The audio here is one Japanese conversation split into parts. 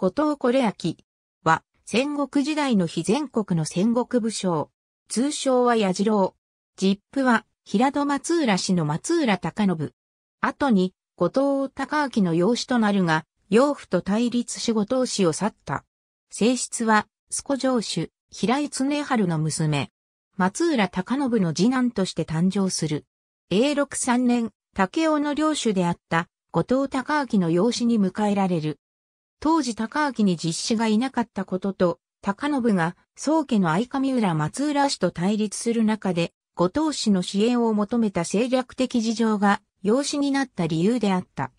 後藤これ明は、戦国時代の非全国の戦国武将。通称は矢次郎。実父は、平戸松浦氏の松浦隆信。後に、後藤隆明の養子となるが、養父と対立し後藤氏を去った。性質は、須古城主、平井恒春の娘。松浦隆信の次男として誕生する。永禄三年、竹雄の領主であった、後藤隆明の養子に迎えられる。当時高明に実施がいなかったことと、高信が宗家の相上浦松浦氏と対立する中で、後藤氏の支援を求めた政略的事情が養子になった理由であった。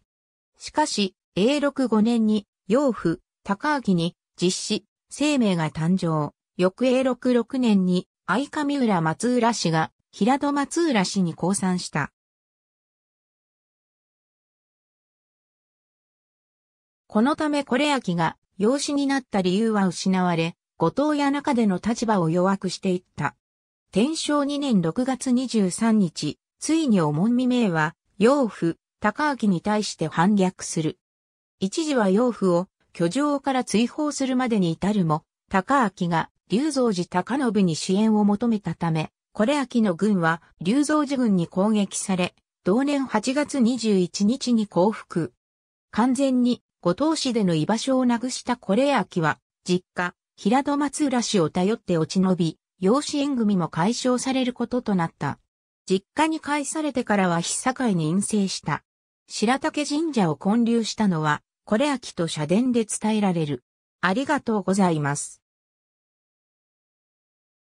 しかし、永禄5年に、養父、高明に、実施、生命が誕生。翌永禄6年に、相上浦松浦氏が、平戸松浦氏に降参した。このためこれ秋が養子になった理由は失われ、後藤や中での立場を弱くしていった。天正2年6月23日、ついにおもんみ名は、養父、高明に対して反逆する。一時は養父を居城から追放するまでに至るも、高明が龍蔵寺高信に支援を求めたため、これ秋の軍は龍蔵寺軍に攻撃され、同年8月21日に降伏。完全に五島市での居場所をなくしたこれ秋は、実家、平戸松浦氏を頼って落ち延び、養子縁組も解消されることとなった。実家に返されてからは被境に陰性した。白竹神社を建立したのは、これ秋と社殿で伝えられる。ありがとうございます。